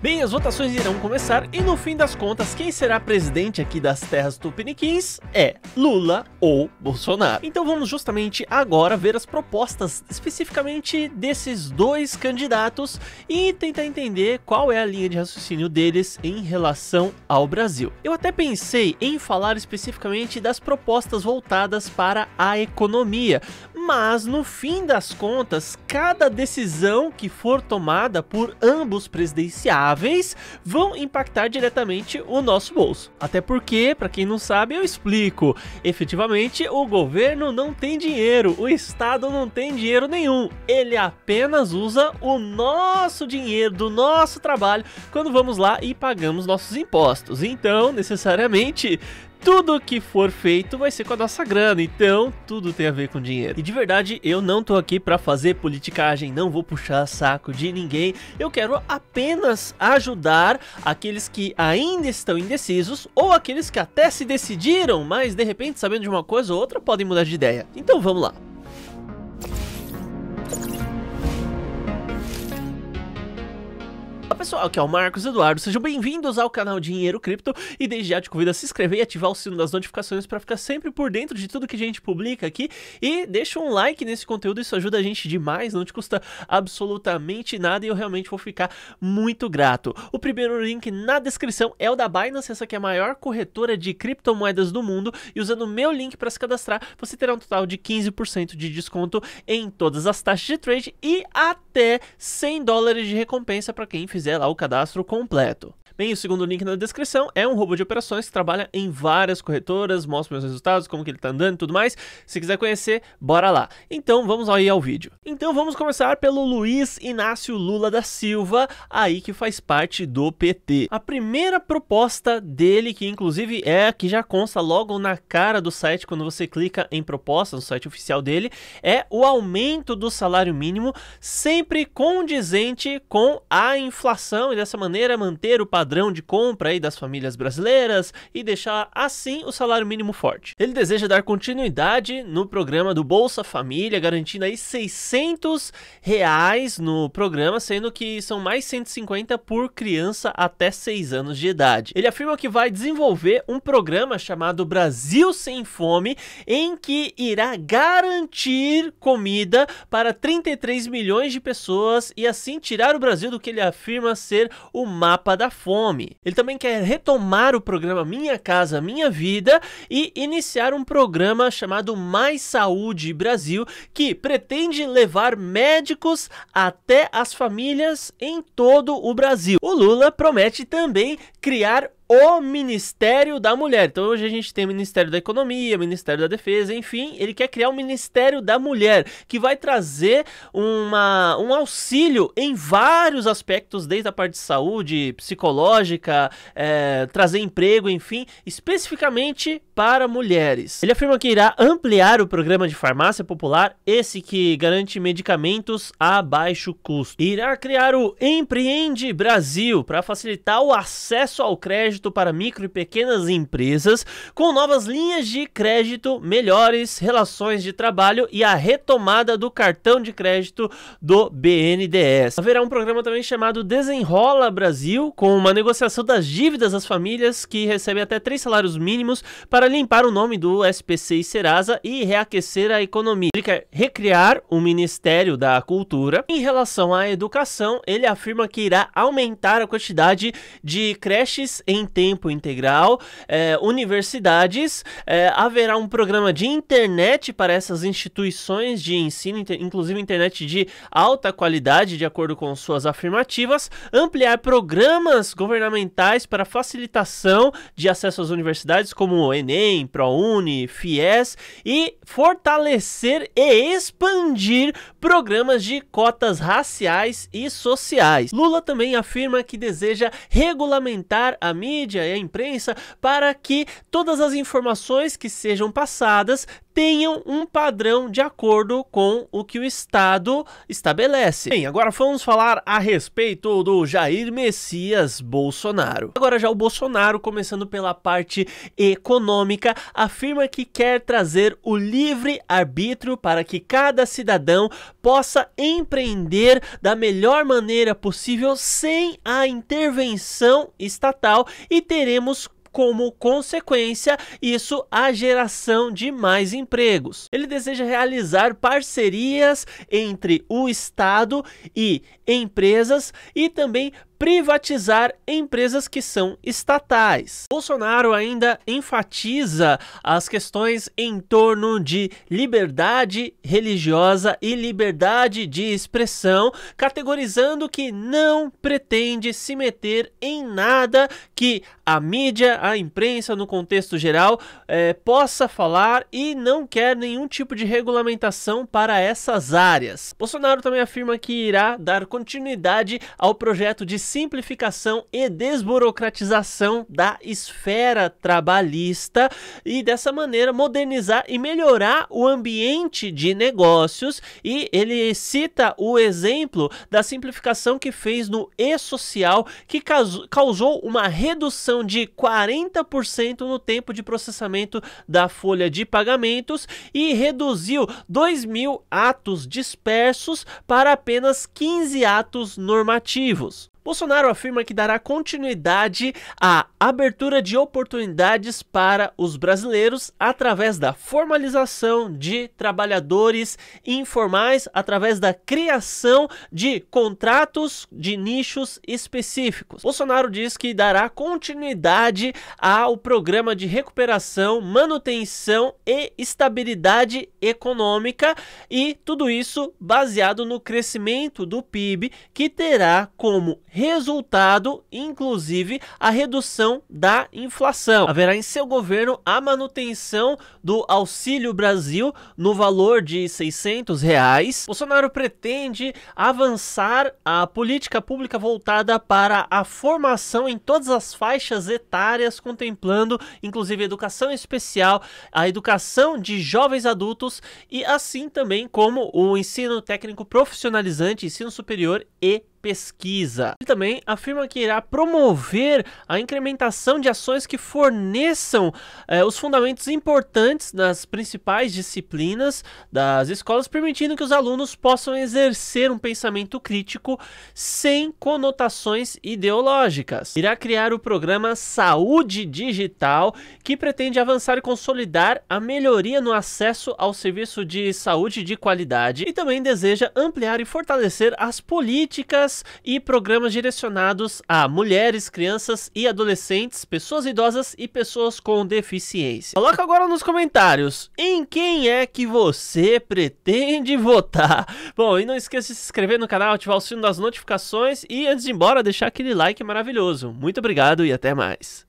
Bem, as votações irão começar e no fim das contas quem será presidente aqui das terras tupiniquins é Lula ou Bolsonaro. Então vamos justamente agora ver as propostas especificamente desses dois candidatos e tentar entender qual é a linha de raciocínio deles em relação ao Brasil. Eu até pensei em falar especificamente das propostas voltadas para a economia, mas no fim das contas cada decisão que for tomada por ambos presidenciais variáveis vão impactar diretamente o nosso bolso. Até porque, para quem não sabe, eu explico. Efetivamente, o governo não tem dinheiro, o Estado não tem dinheiro nenhum. Ele apenas usa o nosso dinheiro, do nosso trabalho, quando vamos lá e pagamos nossos impostos. Então, necessariamente, tudo que for feito vai ser com a nossa grana, então tudo tem a ver com dinheiro. E de verdade, eu não tô aqui para fazer politicagem, não vou puxar saco de ninguém. Eu quero apenas ajudar aqueles que ainda estão indecisos ou aqueles que até se decidiram, mas de repente, sabendo de uma coisa ou outra, podem mudar de ideia. Então vamos lá. pessoal, aqui é o Marcos Eduardo, sejam bem-vindos ao canal Dinheiro Cripto e desde já te convido a se inscrever e ativar o sino das notificações para ficar sempre por dentro de tudo que a gente publica aqui e deixa um like nesse conteúdo, isso ajuda a gente demais, não te custa absolutamente nada e eu realmente vou ficar muito grato. O primeiro link na descrição é o da Binance, essa que é a maior corretora de criptomoedas do mundo e usando o meu link para se cadastrar, você terá um total de 15% de desconto em todas as taxas de trade e até 100 dólares de recompensa para quem fizer fizer lá o cadastro completo. Bem, o segundo link na descrição é um robô de operações que trabalha em várias corretoras, mostra meus resultados, como que ele tá andando e tudo mais. Se quiser conhecer, bora lá. Então vamos aí ao vídeo. Então vamos começar pelo Luiz Inácio Lula da Silva, aí que faz parte do PT. A primeira proposta dele, que inclusive é que já consta logo na cara do site quando você clica em proposta, no site oficial dele, é o aumento do salário mínimo, sempre condizente com a inflação e dessa maneira manter o padrão padrão de compra aí das famílias brasileiras e deixar assim o salário mínimo forte. Ele deseja dar continuidade no programa do Bolsa Família, garantindo aí 600 reais no programa, sendo que são mais 150 por criança até 6 anos de idade. Ele afirma que vai desenvolver um programa chamado Brasil Sem Fome, em que irá garantir comida para 33 milhões de pessoas e assim tirar o Brasil do que ele afirma ser o mapa da fome Fome. Ele também quer retomar o programa Minha Casa Minha Vida e iniciar um programa chamado Mais Saúde Brasil, que pretende levar médicos até as famílias em todo o Brasil. O Lula promete também criar o Ministério da Mulher. Então hoje a gente tem o Ministério da Economia, o Ministério da Defesa, enfim, ele quer criar o um Ministério da Mulher, que vai trazer uma, um auxílio em vários aspectos, desde a parte de saúde, psicológica, é, trazer emprego, enfim, especificamente para mulheres. Ele afirma que irá ampliar o programa de farmácia popular, esse que garante medicamentos a baixo custo. Irá criar o Empreende Brasil para facilitar o acesso ao crédito crédito para micro e pequenas empresas, com novas linhas de crédito, melhores relações de trabalho e a retomada do cartão de crédito do BNDES. Haverá um programa também chamado Desenrola Brasil, com uma negociação das dívidas das famílias que recebem até três salários mínimos para limpar o nome do SPC e Serasa e reaquecer a economia. Ele quer recriar o Ministério da Cultura. Em relação à educação, ele afirma que irá aumentar a quantidade de creches em tempo integral, é, universidades, é, haverá um programa de internet para essas instituições de ensino, inclusive internet de alta qualidade, de acordo com suas afirmativas, ampliar programas governamentais para facilitação de acesso às universidades, como o Enem, ProUni, FIES, e fortalecer e expandir programas de cotas raciais e sociais. Lula também afirma que deseja regulamentar a mídia mídia e a imprensa para que todas as informações que sejam passadas tenham um padrão de acordo com o que o Estado estabelece. Bem, agora vamos falar a respeito do Jair Messias Bolsonaro. Agora já o Bolsonaro, começando pela parte econômica, afirma que quer trazer o livre arbítrio para que cada cidadão possa empreender da melhor maneira possível sem a intervenção estatal e teremos como consequência, isso a geração de mais empregos. Ele deseja realizar parcerias entre o Estado e empresas e também privatizar empresas que são estatais. Bolsonaro ainda enfatiza as questões em torno de liberdade religiosa e liberdade de expressão, categorizando que não pretende se meter em nada que a mídia, a imprensa, no contexto geral, eh, possa falar e não quer nenhum tipo de regulamentação para essas áreas. Bolsonaro também afirma que irá dar continuidade ao projeto de simplificação e desburocratização da esfera trabalhista e dessa maneira modernizar e melhorar o ambiente de negócios e ele cita o exemplo da simplificação que fez no e-social que causou uma redução de 40% no tempo de processamento da folha de pagamentos e reduziu 2 mil atos dispersos para apenas 15 atos normativos. Bolsonaro afirma que dará continuidade à abertura de oportunidades para os brasileiros através da formalização de trabalhadores informais, através da criação de contratos de nichos específicos. Bolsonaro diz que dará continuidade ao programa de recuperação, manutenção e estabilidade econômica e tudo isso baseado no crescimento do PIB que terá como resultado, inclusive, a redução da inflação. Haverá em seu governo a manutenção do Auxílio Brasil no valor de 600 reais. Bolsonaro pretende avançar a política pública voltada para a formação em todas as faixas etárias, contemplando inclusive a educação especial, a educação de jovens adultos e assim também como o ensino técnico profissionalizante, ensino superior e pesquisa. Ele também afirma que irá promover a incrementação de ações que forneçam eh, os fundamentos importantes nas principais disciplinas das escolas, permitindo que os alunos possam exercer um pensamento crítico sem conotações ideológicas. Irá criar o programa Saúde Digital, que pretende avançar e consolidar a melhoria no acesso ao serviço de saúde de qualidade e também deseja ampliar e fortalecer as políticas dicas e programas direcionados a mulheres, crianças e adolescentes, pessoas idosas e pessoas com deficiência. Coloca agora nos comentários em quem é que você pretende votar. Bom, e não esqueça de se inscrever no canal, ativar o sino das notificações e antes de ir embora, deixar aquele like maravilhoso. Muito obrigado e até mais.